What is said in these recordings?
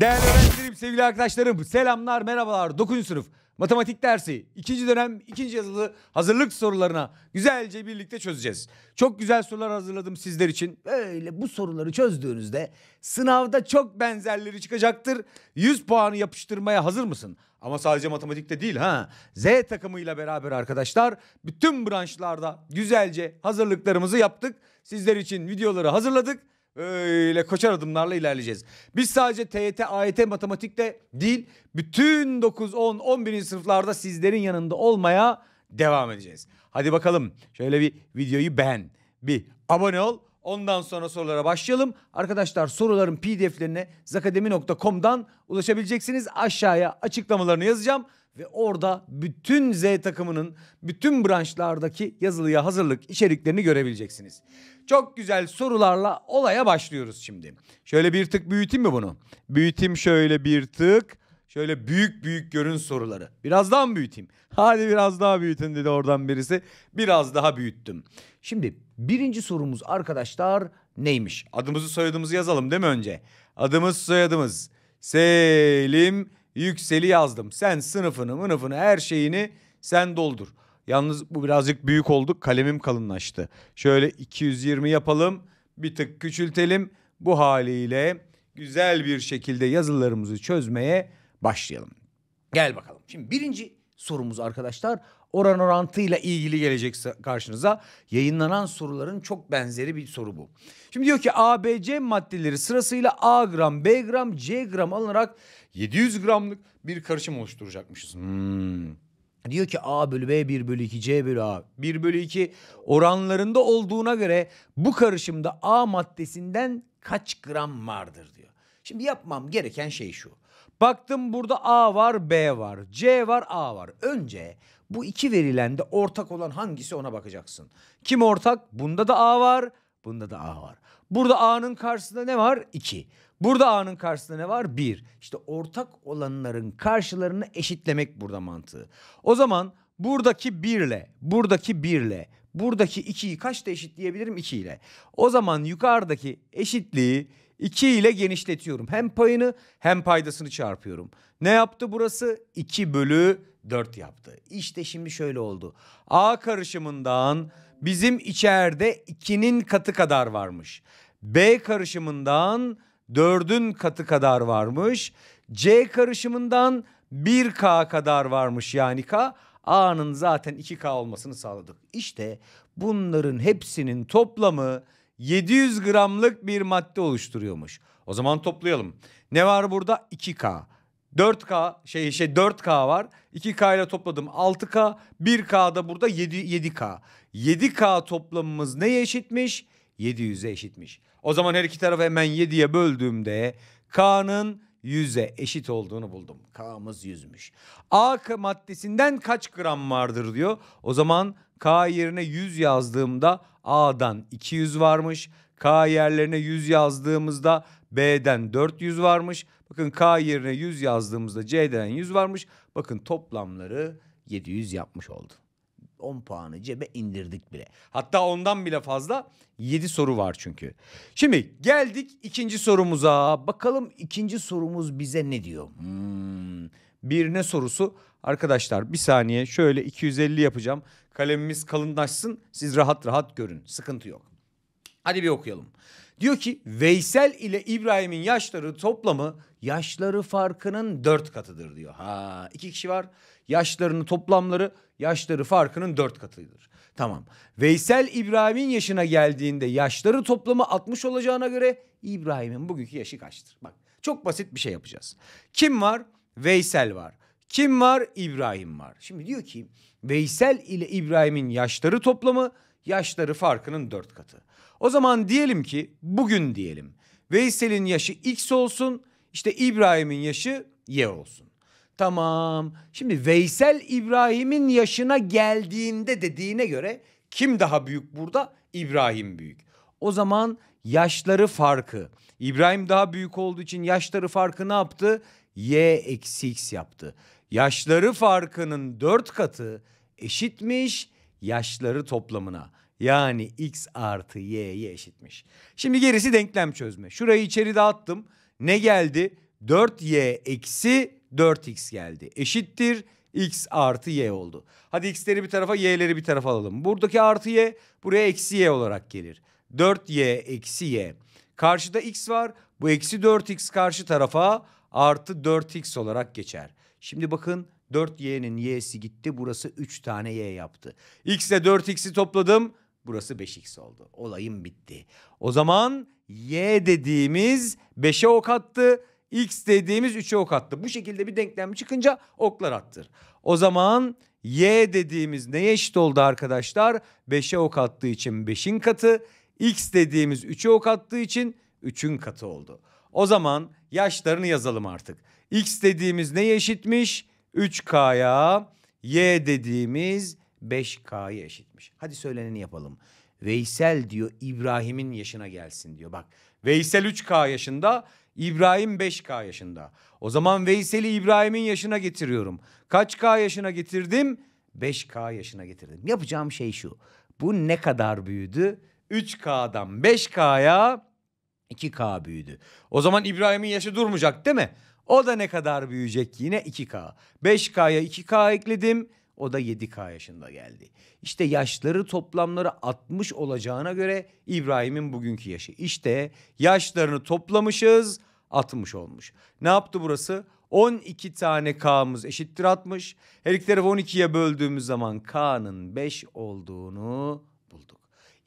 Değerli öğrencilerim, sevgili arkadaşlarım, selamlar, merhabalar. 9. sınıf matematik dersi 2. dönem 2. yazılı hazırlık sorularına güzelce birlikte çözeceğiz. Çok güzel sorular hazırladım sizler için. Böyle bu soruları çözdüğünüzde sınavda çok benzerleri çıkacaktır. 100 puanı yapıştırmaya hazır mısın? Ama sadece matematikte değil ha. Z takımıyla beraber arkadaşlar bütün branşlarda güzelce hazırlıklarımızı yaptık. Sizler için videoları hazırladık öyle koşar adımlarla ilerleyeceğiz. Biz sadece TYT, AYT matematikte değil bütün 9, 10, 11. sınıflarda sizlerin yanında olmaya devam edeceğiz. Hadi bakalım şöyle bir videoyu beğen, bir abone ol. Ondan sonra sorulara başlayalım. Arkadaşlar soruların pdf'lerine zakademi.com'dan ulaşabileceksiniz. Aşağıya açıklamalarını yazacağım ve orada bütün Z takımının bütün branşlardaki yazılıya hazırlık içeriklerini görebileceksiniz. Çok güzel sorularla olaya başlıyoruz şimdi. Şöyle bir tık büyüteyim mi bunu? Büyüteyim şöyle bir tık. Şöyle büyük büyük görün soruları. Biraz Birazdan büyüteyim. Hadi biraz daha büyütün dedi oradan birisi. Biraz daha büyüttüm. Şimdi birinci sorumuz arkadaşlar neymiş? Adımızı soyadımızı yazalım değil mi önce? Adımız soyadımız. Selim Yüksel'i yazdım. Sen sınıfını mınıfını her şeyini sen doldur. Yalnız bu birazcık büyük oldu. Kalemim kalınlaştı. Şöyle 220 yapalım. Bir tık küçültelim. Bu haliyle güzel bir şekilde yazılarımızı çözmeye başlayalım. Gel bakalım. Şimdi birinci sorumuz arkadaşlar oran orantıyla ilgili gelecek karşınıza. Yayınlanan soruların çok benzeri bir soru bu. Şimdi diyor ki ABC maddeleri sırasıyla A gram, B gram, C gram alınarak 700 gramlık bir karışım oluşturacakmışız. Hmm. Diyor ki A bölü B 1 bölü 2 C bölü A 1 bölü 2 oranlarında olduğuna göre bu karışımda A maddesinden kaç gram vardır diyor. Şimdi yapmam gereken şey şu. Baktım burada A var, B var, C var, A var. Önce bu iki verilende ortak olan hangisi ona bakacaksın. Kim ortak? Bunda da A var, bunda da A var. Burada A'nın karşısında ne var? 2. Burada A'nın karşısında ne var? 1. İşte ortak olanların karşılarını eşitlemek burada mantığı. O zaman buradaki 1 ile, buradaki 1 ile, buradaki 2'yi kaçta eşitleyebilirim? 2 ile. O zaman yukarıdaki eşitliği 2 ile genişletiyorum. Hem payını hem paydasını çarpıyorum. Ne yaptı burası? 2 bölü 4 yaptı. İşte şimdi şöyle oldu. A karışımından bizim içeride 2'nin katı kadar varmış. B karışımından 4'ün katı kadar varmış. C karışımından 1K kadar varmış yani K. A'nın zaten 2K olmasını sağladık. İşte bunların hepsinin toplamı 700 gramlık bir madde oluşturuyormuş. O zaman toplayalım. Ne var burada? 2K. 4K şey şey 4K var. 2K ile topladım 6K. 1K da burada 7, 7K. 7K toplamımız neye eşitmiş? 700'e eşitmiş. O zaman her iki tarafı hemen 7'ye böldüğümde K'nın 100'e eşit olduğunu buldum. K'mız 100'müş. A maddesinden kaç gram vardır diyor. O zaman K yerine 100 yazdığımda A'dan 200 varmış. K yerlerine 100 yazdığımızda B'den 400 varmış. Bakın K yerine 100 yazdığımızda C'den 100 varmış. Bakın toplamları 700 yapmış oldu. 10 puanı cebe indirdik bile. Hatta ondan bile fazla 7 soru var çünkü. Şimdi geldik ikinci sorumuza. Bakalım ikinci sorumuz bize ne diyor? Hmm, bir ne sorusu? Arkadaşlar bir saniye şöyle 250 yapacağım. Kalemimiz kalınlaşsın. Siz rahat rahat görün. Sıkıntı yok. Hadi bir okuyalım. Diyor ki Veysel ile İbrahim'in yaşları toplamı yaşları farkının dört katıdır diyor. Ha iki kişi var yaşlarının toplamları yaşları farkının dört katıdır. Tamam Veysel İbrahim'in yaşına geldiğinde yaşları toplamı 60 olacağına göre İbrahim'in bugünkü yaşı kaçtır? Bak çok basit bir şey yapacağız. Kim var? Veysel var. Kim var? İbrahim var. Şimdi diyor ki Veysel ile İbrahim'in yaşları toplamı yaşları farkının dört katı. O zaman diyelim ki bugün diyelim Veysel'in yaşı X olsun işte İbrahim'in yaşı Y olsun. Tamam şimdi Veysel İbrahim'in yaşına geldiğinde dediğine göre kim daha büyük burada? İbrahim büyük. O zaman yaşları farkı İbrahim daha büyük olduğu için yaşları farkı ne yaptı? y eksi x yaptı. Yaşları farkının dört katı eşitmiş yaşları toplamına. Yani x artı y'yi eşitmiş. Şimdi gerisi denklem çözme. Şurayı içeri dağıttım. Ne geldi? 4y eksi 4x geldi. Eşittir x artı y oldu. Hadi x'leri bir tarafa y'leri bir tarafa alalım. Buradaki artı y buraya eksi y olarak gelir. 4y eksi y. Karşıda x var. Bu eksi 4x karşı tarafa artı 4x olarak geçer. Şimdi bakın 4y'nin y'si gitti. Burası 3 tane y yaptı. x ile 4x'i topladım. Burası 5x oldu. Olayım bitti. O zaman y dediğimiz 5'e ok attı. x dediğimiz 3'e ok attı. Bu şekilde bir denklem çıkınca oklar attır. O zaman y dediğimiz neye eşit oldu arkadaşlar? 5'e ok attığı için 5'in katı. x dediğimiz 3'e ok attığı için 3'ün katı oldu. O zaman yaşlarını yazalım artık. X dediğimiz neye eşitmiş? 3K'ya. Y dediğimiz 5K'ya eşitmiş. Hadi söyleneni yapalım. Veysel diyor İbrahim'in yaşına gelsin diyor. Bak Veysel 3K yaşında, İbrahim 5K yaşında. O zaman Veysel'i İbrahim'in yaşına getiriyorum. Kaç K yaşına getirdim? 5K yaşına getirdim. Yapacağım şey şu. Bu ne kadar büyüdü? 3K'dan 5K'ya 2K büyüdü. O zaman İbrahim'in yaşı durmayacak değil mi? O da ne kadar büyüyecek yine 2K. 5K'ya 2K ekledim. O da 7K yaşında geldi. İşte yaşları toplamları 60 olacağına göre İbrahim'in bugünkü yaşı. İşte yaşlarını toplamışız 60 olmuş. Ne yaptı burası? 12 tane K'mız eşittir 60. Her iki tarafı 12'ye böldüğümüz zaman K'nın 5 olduğunu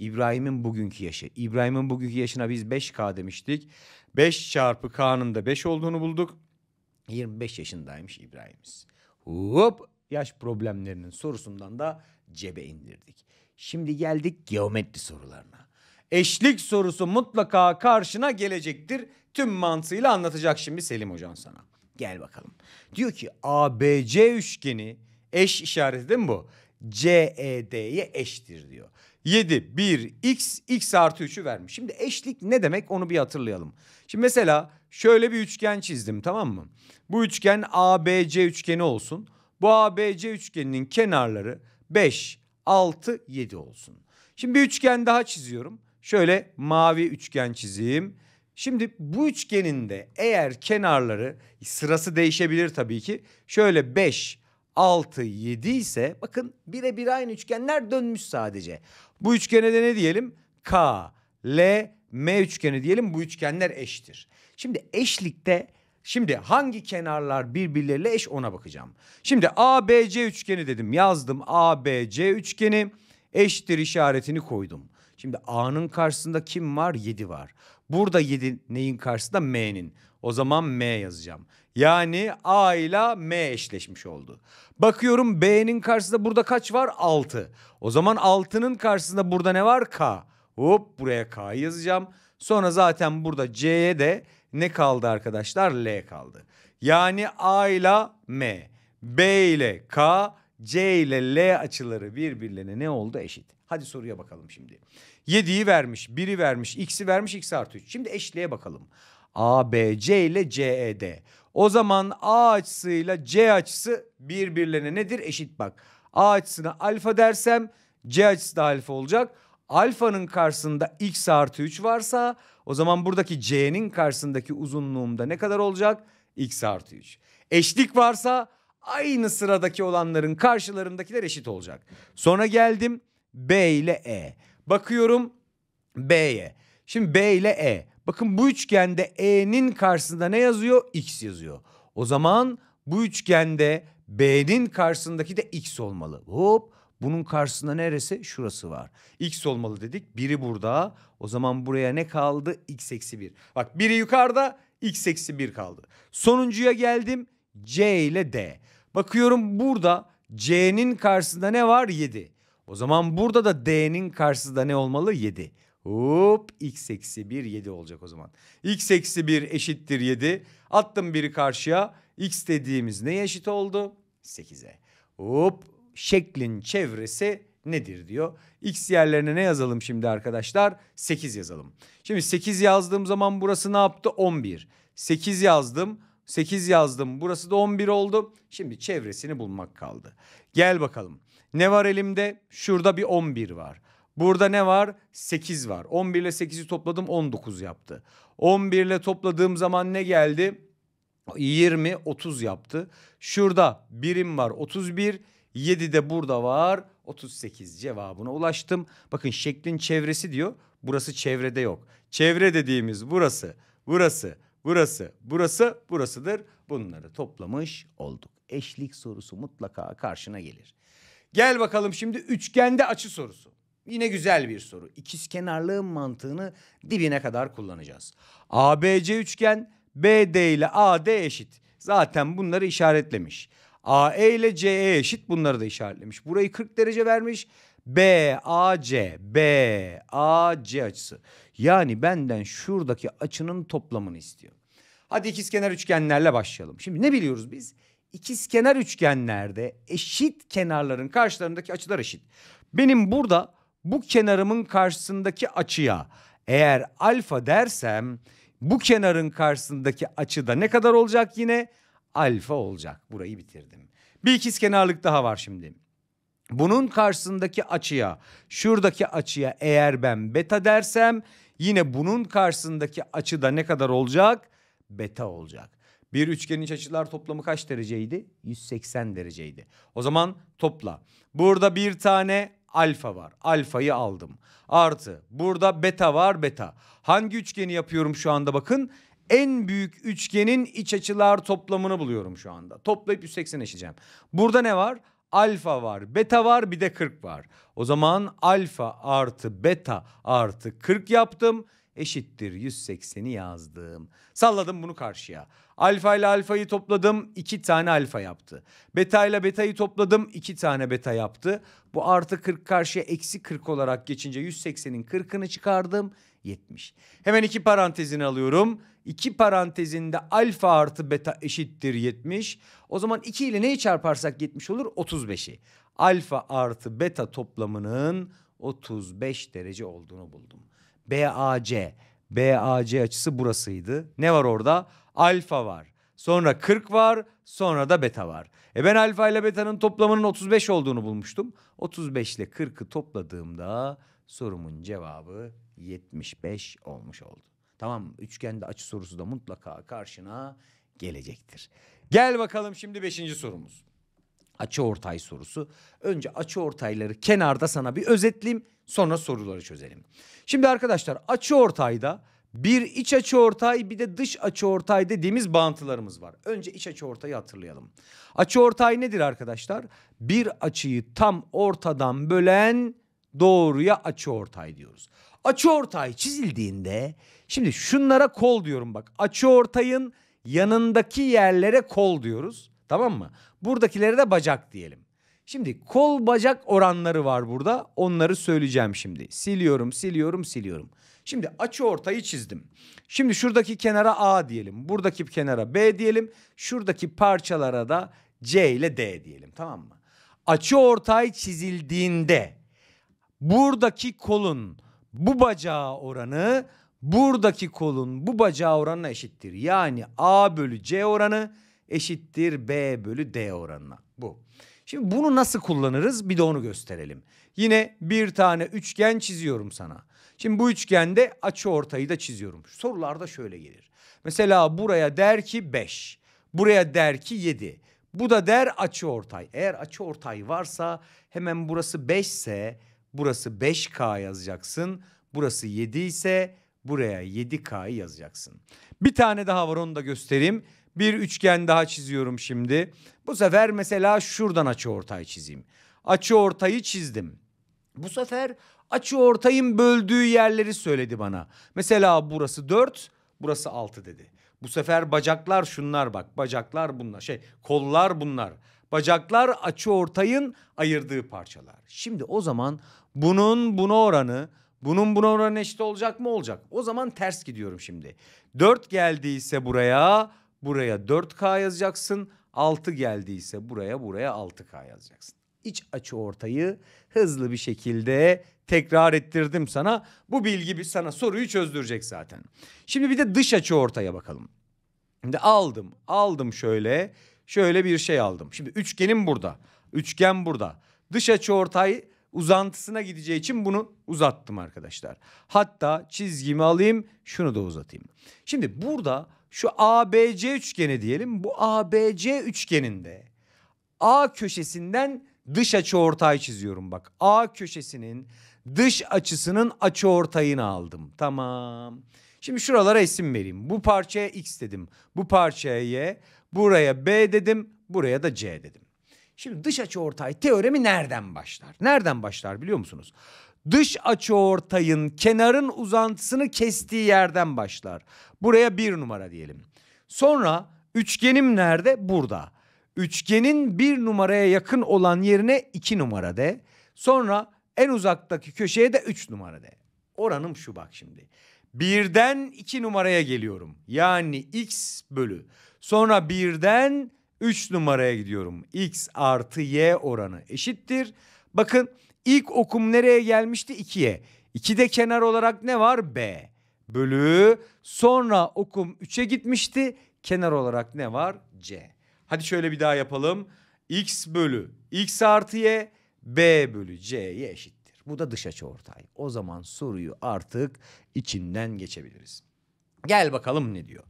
İbrahim'in bugünkü yaşı. İbrahim'in bugünkü yaşına biz 5K demiştik. 5 çarpı K'nın da 5 olduğunu bulduk. 25 yaşındaymış İbrahim'iz. Hop yaş problemlerinin sorusundan da cebe indirdik. Şimdi geldik geometri sorularına. Eşlik sorusu mutlaka karşına gelecektir. Tüm mantığıyla anlatacak şimdi Selim Hocan sana. Gel bakalım. Diyor ki ABC üçgeni eş işareti değil mi bu? CED'ye eştir diyor. 7, 1, x, x artı 3'ü vermiş. Şimdi eşlik ne demek onu bir hatırlayalım. Şimdi mesela şöyle bir üçgen çizdim tamam mı? Bu üçgen ABC üçgeni olsun. Bu ABC üçgeninin kenarları 5, 6, 7 olsun. Şimdi bir üçgen daha çiziyorum. Şöyle mavi üçgen çizeyim. Şimdi bu üçgenin de eğer kenarları sırası değişebilir tabii ki. Şöyle 5, 6, 7 ise bakın bire bir aynı üçgenler dönmüş sadece. Bu üçgene de ne diyelim? K, L, M üçgeni diyelim. Bu üçgenler eştir. Şimdi eşlikte Şimdi hangi kenarlar birbirleriyle eş ona bakacağım. Şimdi ABC üçgeni dedim yazdım. ABC üçgeni eşittir işaretini koydum. Şimdi A'nın karşısında kim var? 7 var. Burada 7 neyin karşısında? M'nin. O zaman M yazacağım. Yani A ile M eşleşmiş oldu. Bakıyorum B'nin karşısında burada kaç var? 6. O zaman 6'nın karşısında burada ne var? K. Hop buraya K yazacağım. Sonra zaten burada C'ye de ne kaldı arkadaşlar? L kaldı. Yani A ile M, B ile K, C ile L açıları birbirlerine ne oldu? Eşit. Hadi soruya bakalım şimdi. 7'yi vermiş, 1'i vermiş, x'i vermiş, x artı 3. Şimdi eşliğe bakalım. A, B, C ile C, E, D. O zaman A açısıyla C açısı birbirlerine nedir? Eşit bak. A açısına alfa dersem C açısı da alfa olacak. Alfanın karşısında x artı 3 varsa o zaman buradaki C'nin karşısındaki uzunluğumda ne kadar olacak? x artı 3. Eşlik varsa aynı sıradaki olanların karşılarındakiler eşit olacak. Sonra geldim B ile E. Bakıyorum B'ye. Şimdi B ile E. Bakın bu üçgende E'nin karşısında ne yazıyor? X yazıyor. O zaman bu üçgende B'nin karşısındaki de X olmalı. Hop bunun karşısında neresi? Şurası var. X olmalı dedik. Biri burada. O zaman buraya ne kaldı? X eksi 1. Bak biri yukarıda X eksi 1 kaldı. Sonuncuya geldim. C ile D. Bakıyorum burada C'nin karşısında ne var? 7. O zaman burada da D'nin karşısında ne olmalı? 7. Hop x eksi 1 7 olacak o zaman. x eksi 1 eşittir 7. Attım biri karşıya. x dediğimiz neye eşit oldu? 8'e. Hop şeklin çevresi nedir diyor. X yerlerine ne yazalım şimdi arkadaşlar? 8 yazalım. Şimdi 8 yazdığım zaman burası ne yaptı? 11. 8 yazdım. 8 yazdım. Burası da 11 oldu. Şimdi çevresini bulmak kaldı. Gel bakalım. Ne var elimde? Şurada bir 11 var. Burada ne var? 8 var. 11 ile 8'i topladım 19 yaptı. 11 ile topladığım zaman ne geldi? 20 30 yaptı. Şurada birim var 31, 7 de burada var 38 cevabına ulaştım. Bakın şeklin çevresi diyor. Burası çevrede yok. Çevre dediğimiz burası, burası, burası, burası, burasıdır. Bunları toplamış olduk. Eşlik sorusu mutlaka karşına gelir. Gel bakalım şimdi üçgende açı sorusu. Yine güzel bir soru. İkiz mantığını dibine kadar kullanacağız. ABC üçgen BD ile AD eşit. Zaten bunları işaretlemiş. AE ile CE eşit bunları da işaretlemiş. Burayı 40 derece vermiş. BAC BAC açısı. Yani benden şuradaki açının toplamını istiyor. Hadi ikizkenar üçgenlerle başlayalım. Şimdi ne biliyoruz biz? ikizkenar üçgenlerde eşit kenarların karşılarındaki açılar eşit. Benim burada bu kenarımın karşısındaki açıya eğer alfa dersem bu kenarın karşısındaki açıda ne kadar olacak yine? Alfa olacak. Burayı bitirdim. Bir ikizkenarlık daha var şimdi. Bunun karşısındaki açıya, şuradaki açıya eğer ben beta dersem yine bunun karşısındaki açıda ne kadar olacak? Beta olacak. Bir üçgenin iç açılar toplamı kaç dereceydi? 180 dereceydi. O zaman topla. Burada bir tane alfa var. Alfayı aldım. Artı burada beta var beta. Hangi üçgeni yapıyorum şu anda bakın. En büyük üçgenin iç açılar toplamını buluyorum şu anda. Toplayıp 180 eşeceğim. Burada ne var? alfa var, beta var, bir de 40 var. O zaman alfa artı beta artı 40 yaptım eşittir 180'i yazdım. Salladım bunu karşıya. Alfa ile alfayı topladım iki tane alfa yaptı. Beta ile betayı topladım iki tane beta yaptı. Bu artı 40 karşıya eksi 40 olarak geçince 180'in 40'ını çıkardım 70. Hemen iki parantezini alıyorum. İki parantezinde alfa artı beta eşittir 70. O zaman 2 ile neyi çarparsak 70 olur? 35'i. Alfa artı beta toplamının 35 derece olduğunu buldum. BAC. BAC açısı burasıydı. Ne var orada? Alfa var. Sonra 40 var, sonra da beta var. E ben alfa ile beta'nın toplamının 35 olduğunu bulmuştum. 35 ile 40'ı topladığımda sorumun cevabı 75 olmuş oldu. Tamam üçgende açı sorusu da mutlaka karşına gelecektir. Gel bakalım şimdi beşinci sorumuz. Açı ortay sorusu. Önce açı ortayları kenarda sana bir özetleyeyim. Sonra soruları çözelim. Şimdi arkadaşlar açı ortayda bir iç açı ortay bir de dış açı ortay dediğimiz bağıntılarımız var. Önce iç açı ortayı hatırlayalım. Açı ortay nedir arkadaşlar? Bir açıyı tam ortadan bölen doğruya açı ortay diyoruz. Açı ortay çizildiğinde şimdi şunlara kol diyorum bak. Açı ortayın yanındaki yerlere kol diyoruz. Tamam mı? Buradakilere de bacak diyelim. Şimdi kol bacak oranları var burada. Onları söyleyeceğim şimdi. Siliyorum, siliyorum, siliyorum. Şimdi açı ortayı çizdim. Şimdi şuradaki kenara A diyelim. Buradaki kenara B diyelim. Şuradaki parçalara da C ile D diyelim. Tamam mı? Açı ortay çizildiğinde buradaki kolun bu bacağı oranı buradaki kolun bu bacağı oranına eşittir. Yani A bölü C oranı eşittir B bölü D oranına. Bu. Şimdi bunu nasıl kullanırız bir de onu gösterelim. Yine bir tane üçgen çiziyorum sana. Şimdi bu üçgende açı ortayı da çiziyorum. Sorularda şöyle gelir. Mesela buraya der ki 5. Buraya der ki 7. Bu da der açı ortay. Eğer açı ortay varsa hemen burası 5 ise burası 5K yazacaksın. Burası 7 ise buraya 7K'yı yazacaksın. Bir tane daha var onu da göstereyim. Bir üçgen daha çiziyorum şimdi. Bu sefer mesela şuradan açı ortayı çizeyim. Açı ortayı çizdim. Bu sefer açı ortayın böldüğü yerleri söyledi bana. Mesela burası 4, burası 6 dedi. Bu sefer bacaklar şunlar bak. Bacaklar bunlar. Şey, kollar bunlar. Bacaklar açı ortayın ayırdığı parçalar. Şimdi o zaman bunun buna oranı bunun buna oranı eşit olacak mı? Olacak. O zaman ters gidiyorum şimdi. 4 geldiyse buraya, buraya 4K yazacaksın. 6 geldiyse buraya buraya 6K yazacaksın. İç açı ortayı hızlı bir şekilde tekrar ettirdim sana. Bu bilgi bir sana soruyu çözdürecek zaten. Şimdi bir de dış açı ortaya bakalım. Şimdi aldım, aldım şöyle. Şöyle bir şey aldım. Şimdi üçgenim burada. Üçgen burada. Dış açı ortay uzantısına gideceği için bunu uzattım arkadaşlar. Hatta çizgimi alayım, şunu da uzatayım. Şimdi burada şu ABC üçgeni diyelim. Bu ABC üçgeninde A köşesinden dış açı ortay çiziyorum bak. A köşesinin dış açısının açı ortayını aldım. Tamam. Şimdi şuralara isim vereyim. Bu parçaya X dedim. Bu parçaya Y. Buraya B dedim. Buraya da C dedim. Şimdi dış açı ortay teoremi nereden başlar? Nereden başlar biliyor musunuz? dış açıortayın kenarın uzantısını kestiği yerden başlar. Buraya bir numara diyelim. Sonra üçgenim nerede? Burada. Üçgenin bir numaraya yakın olan yerine iki numara de. Sonra en uzaktaki köşeye de üç numara de. Oranım şu bak şimdi. Birden iki numaraya geliyorum. Yani x bölü. Sonra birden üç numaraya gidiyorum. x artı y oranı eşittir. Bakın İlk okum nereye gelmişti? 2'ye. 2'de kenar olarak ne var? B bölü. Sonra okum 3'e gitmişti. Kenar olarak ne var? C. Hadi şöyle bir daha yapalım. X bölü X artı Y B bölü C'ye eşittir. Bu da dış açı ortay. O zaman soruyu artık içinden geçebiliriz. Gel bakalım ne diyor.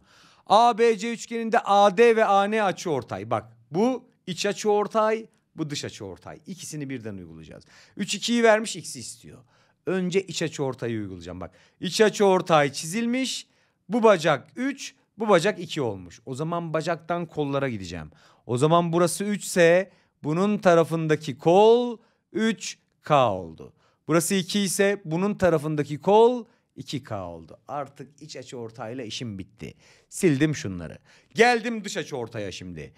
ABC üçgeninde AD ve AN açı ortay. Bak bu iç açı ortay, bu dış açı ortay. İkisini birden uygulayacağız. 3 2'yi vermiş x'i istiyor. Önce iç açı ortayı uygulayacağım. Bak iç açı ortay çizilmiş. Bu bacak 3, bu bacak 2 olmuş. O zaman bacaktan kollara gideceğim. O zaman burası 3 ise bunun tarafındaki kol 3K oldu. Burası 2 ise bunun tarafındaki kol 2K oldu. Artık iç açı ortayla işim bitti. Sildim şunları. Geldim dış açı ortaya şimdi.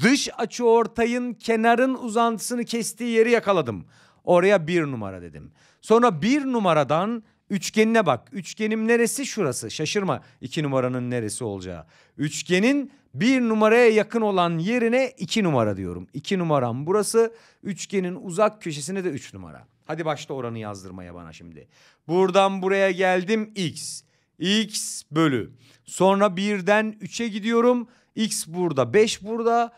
Dış açı ortayın kenarın uzantısını kestiği yeri yakaladım. Oraya bir numara dedim. Sonra bir numaradan üçgenine bak. Üçgenim neresi? Şurası. Şaşırma iki numaranın neresi olacağı. Üçgenin bir numaraya yakın olan yerine iki numara diyorum. İki numaram burası. Üçgenin uzak köşesine de üç numara. Hadi başta oranı yazdırmaya bana şimdi. Buradan buraya geldim x. x bölü. Sonra birden 3'e gidiyorum. x burada 5 burada.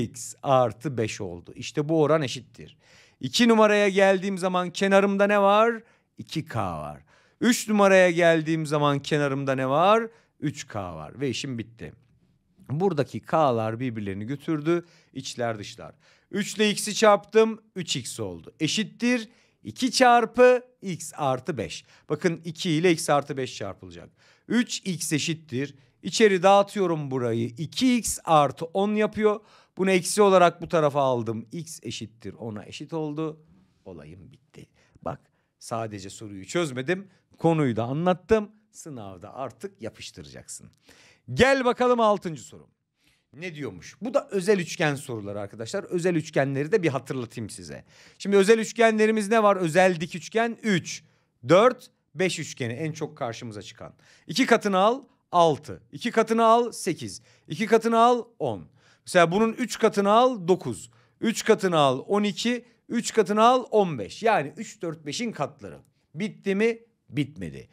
x artı 5 oldu. İşte bu oran eşittir. 2 numaraya geldiğim zaman kenarımda ne var? 2k var. 3 numaraya geldiğim zaman kenarımda ne var? 3k var ve işim bitti. Buradaki k'lar birbirlerini götürdü. İçler dışlar. 3 ile x'i çarptım. 3x oldu. Eşittir 2 çarpı x artı 5. Bakın 2 ile x artı 5 çarpılacak. 3x eşittir. İçeri dağıtıyorum burayı. 2x artı 10 yapıyor. Bunu eksi olarak bu tarafa aldım. x eşittir 10'a eşit oldu. Olayım bitti. Bak sadece soruyu çözmedim. Konuyu da anlattım. Sınavda artık yapıştıracaksın. Gel bakalım 6. sorum ne diyormuş? Bu da özel üçgen soruları arkadaşlar. Özel üçgenleri de bir hatırlatayım size. Şimdi özel üçgenlerimiz ne var? Özel dik üçgen 3, 4, 5 üçgeni en çok karşımıza çıkan. 2 katını al 6, 2 katını al 8, 2 katını al 10. Mesela bunun 3 katını al 9, 3 katını al 12, 3 katını al 15. Yani 3, 4, 5'in katları. Bitti mi? Bitmedi.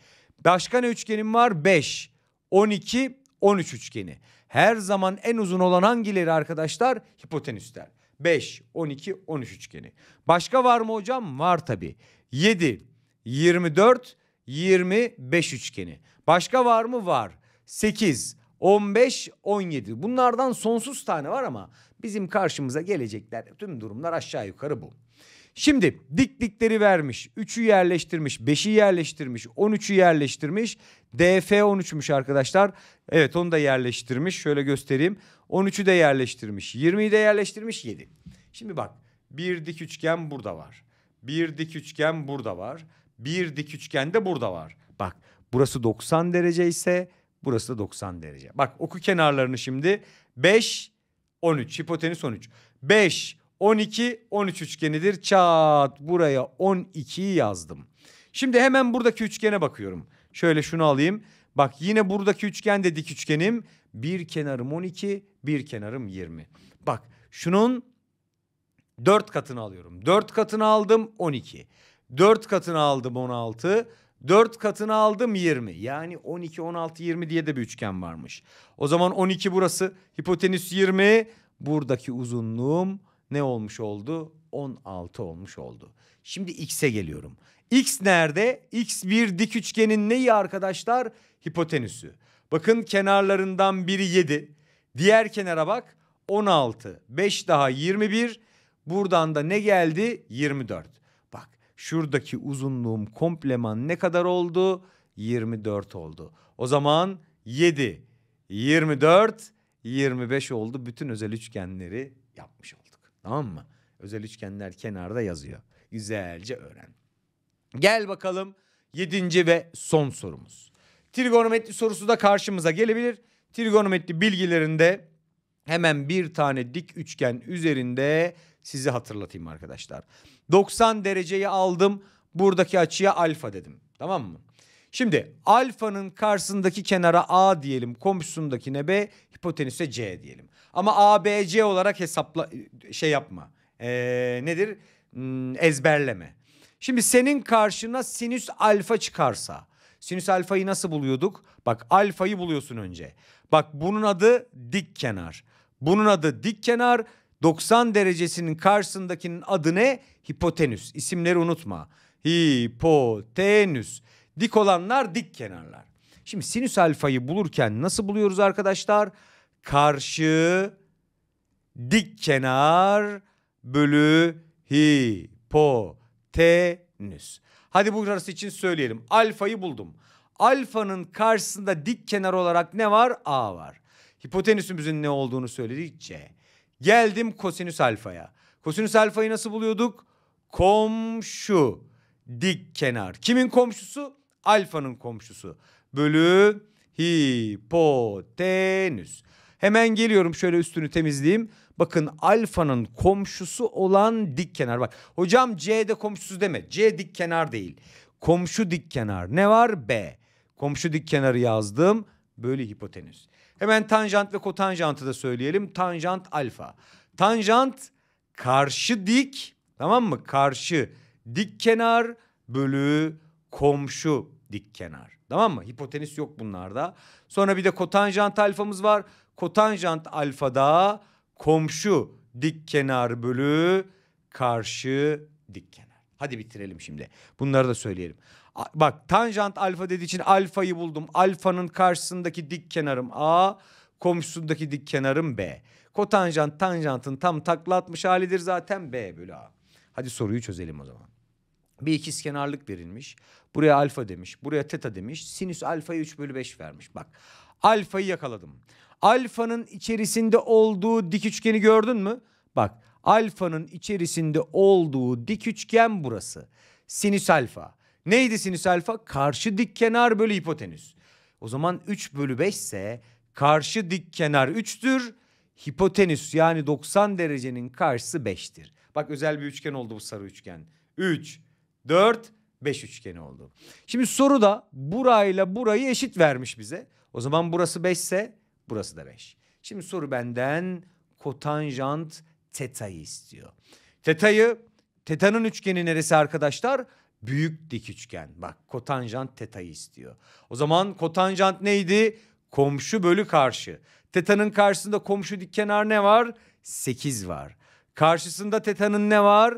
Başka ne üçgenim var? 5, 12, 13 üçgeni. Her zaman en uzun olan hangileri arkadaşlar? Hipotenüsler. 5, 12, 13 üçgeni. Başka var mı hocam? Var tabii. 7, 24, 25 üçgeni. Başka var mı? Var. 8, 15, 17. Bunlardan sonsuz tane var ama bizim karşımıza gelecekler tüm durumlar aşağı yukarı bu. Şimdi diklikleri vermiş. 3'ü yerleştirmiş. 5'i yerleştirmiş. 13'ü yerleştirmiş. DF 13'müş arkadaşlar. Evet onu da yerleştirmiş. Şöyle göstereyim. 13'ü de yerleştirmiş. 20'yi de yerleştirmiş 7. Şimdi bak bir dik üçgen burada var. Bir dik üçgen burada var. Bir dik üçgen de burada var. Bak burası 90 derece ise burası da 90 derece. Bak oku kenarlarını şimdi. 5, 13. Hipotenüs 13. 5, 12 13 üçgenidir. Çat buraya 12'yi yazdım. Şimdi hemen buradaki üçgene bakıyorum. Şöyle şunu alayım. Bak yine buradaki üçgen de dik üçgenim. Bir kenarım 12, bir kenarım 20. Bak şunun 4 katını alıyorum. 4 katını aldım 12. 4 katını aldım 16. 4 katını aldım 20. Yani 12, 16, 20 diye de bir üçgen varmış. O zaman 12 burası. Hipotenüs 20. Buradaki uzunluğum ne olmuş oldu? 16 olmuş oldu. Şimdi x'e geliyorum. X nerede? X bir dik üçgenin neyi arkadaşlar? Hipotenüsü. Bakın kenarlarından biri 7. Diğer kenara bak 16. 5 daha 21. Buradan da ne geldi? 24. Bak şuradaki uzunluğum kompleman ne kadar oldu? 24 oldu. O zaman 7, 24, 25 oldu. Bütün özel üçgenleri yapmış oldum. Tamam mı? Özel üçgenler kenarda yazıyor. Güzelce öğren. Gel bakalım yedinci ve son sorumuz. Trigonometri sorusu da karşımıza gelebilir. Trigonometri bilgilerinde hemen bir tane dik üçgen üzerinde sizi hatırlatayım arkadaşlar. 90 dereceyi aldım. Buradaki açıya alfa dedim. Tamam mı? Şimdi alfanın karşısındaki kenara A diyelim, komşusundakine B, hipotenüse C diyelim. Ama A, B, C olarak hesapla şey yapma. Ee, nedir? Hmm, ezberleme. Şimdi senin karşına sinüs alfa çıkarsa. Sinüs alfayı nasıl buluyorduk? Bak alfayı buluyorsun önce. Bak bunun adı dik kenar. Bunun adı dik kenar. 90 derecesinin karşısındakinin adı ne? Hipotenüs. İsimleri unutma. Hipotenüs. Dik olanlar dik kenarlar. Şimdi sinüs alfayı bulurken nasıl buluyoruz arkadaşlar? Karşı dik kenar bölü hipotenüs. Hadi bu burası için söyleyelim. Alfayı buldum. Alfanın karşısında dik kenar olarak ne var? A var. Hipotenüsümüzün ne olduğunu söyledik C. Geldim kosinüs alfaya. Kosinüs alfayı nasıl buluyorduk? Komşu dik kenar. Kimin komşusu? alfanın komşusu bölü hipotenüs. Hemen geliyorum şöyle üstünü temizleyeyim. Bakın alfanın komşusu olan dik kenar. Bak hocam C'de komşusu deme. C dik kenar değil. Komşu dik kenar. Ne var? B. Komşu dik kenarı yazdım. Bölü hipotenüs. Hemen tanjant ve kotanjantı da söyleyelim. Tanjant alfa. Tanjant karşı dik tamam mı? Karşı dik kenar bölü komşu dik kenar. Tamam mı? Hipotenüs yok bunlarda. Sonra bir de kotanjant alfamız var. Kotanjant alfada komşu dik kenar bölü karşı dik kenar. Hadi bitirelim şimdi. Bunları da söyleyelim. bak tanjant alfa dediği için alfayı buldum. Alfanın karşısındaki dik kenarım A, komşusundaki dik kenarım B. Kotanjant tanjantın tam takla atmış halidir zaten B bölü A. Hadi soruyu çözelim o zaman. Bir ikiz kenarlık verilmiş. Buraya alfa demiş. Buraya teta demiş. Sinüs alfayı 3 bölü 5 vermiş. Bak alfayı yakaladım. Alfanın içerisinde olduğu dik üçgeni gördün mü? Bak alfanın içerisinde olduğu dik üçgen burası. Sinüs alfa. Neydi sinüs alfa? Karşı dik kenar bölü hipotenüs. O zaman 3 bölü 5 ise karşı dik kenar 3'tür. Hipotenüs yani 90 derecenin karşısı 5'tir. Bak özel bir üçgen oldu bu sarı üçgen. 3, 4, 5 üçgeni oldu. Şimdi soru da burayla burayı eşit vermiş bize. O zaman burası 5 ise burası da 5. Şimdi soru benden kotanjant teta'yı istiyor. Teta'yı, teta'nın üçgeni neresi arkadaşlar? Büyük dik üçgen. Bak kotanjant teta'yı istiyor. O zaman kotanjant neydi? Komşu bölü karşı. Teta'nın karşısında komşu dik kenar ne var? 8 var. Karşısında teta'nın ne var?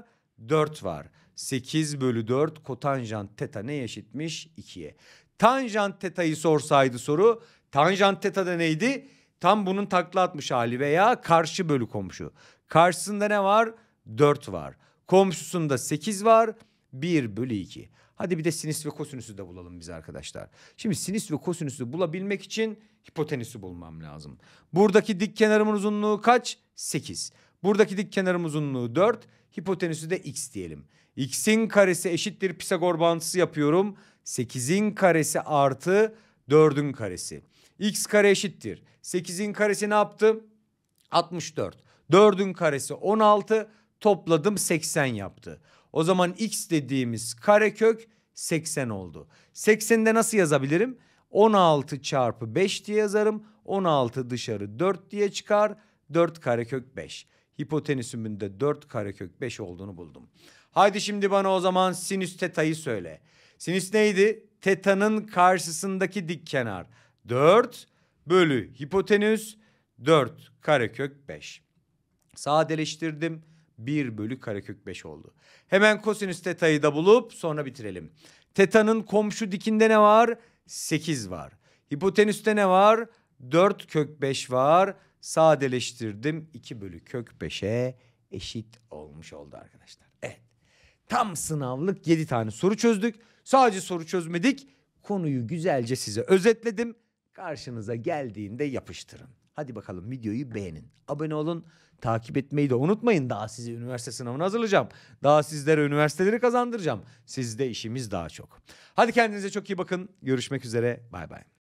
4 var. 8 bölü 4 kotanjant teta ne eşitmiş? 2'ye. Tanjant teta'yı sorsaydı soru tanjant teta da neydi? Tam bunun takla atmış hali veya karşı bölü komşu. Karşısında ne var? 4 var. Komşusunda 8 var. 1 bölü 2. Hadi bir de sinüs ve kosinüsü de bulalım biz arkadaşlar. Şimdi sinüs ve kosinüsü bulabilmek için hipotenüsü bulmam lazım. Buradaki dik kenarımın uzunluğu kaç? 8. Buradaki dik kenarımın uzunluğu 4. Hipotenüsü de x diyelim x'in karesi eşittir Pisagor bağıntısı yapıyorum. 8'in karesi artı 4'ün karesi. x kare eşittir. 8'in karesi ne yaptı? 64. 4'ün karesi 16. Topladım 80 yaptı. O zaman x dediğimiz karekök 80 oldu. 80'i de nasıl yazabilirim? 16 çarpı 5 diye yazarım. 16 dışarı 4 diye çıkar. 4 karekök 5. Hipotenüsümün de 4 karekök 5 olduğunu buldum. Haydi şimdi bana o zaman sinüs teta'yı söyle. Sinüs neydi? Teta'nın karşısındaki dik kenar. 4 bölü hipotenüs 4 karekök 5. Sadeleştirdim. 1 bölü karekök 5 oldu. Hemen kosinüs teta'yı da bulup sonra bitirelim. Teta'nın komşu dikinde ne var? 8 var. Hipotenüste ne var? 4 kök 5 var. Sadeleştirdim. 2 bölü kök 5'e eşit olmuş oldu arkadaşlar. Tam sınavlık 7 tane soru çözdük. Sadece soru çözmedik. Konuyu güzelce size özetledim. Karşınıza geldiğinde yapıştırın. Hadi bakalım videoyu beğenin. Abone olun. Takip etmeyi de unutmayın. Daha sizi üniversite sınavına hazırlayacağım. Daha sizlere üniversiteleri kazandıracağım. Sizde işimiz daha çok. Hadi kendinize çok iyi bakın. Görüşmek üzere. Bay bay.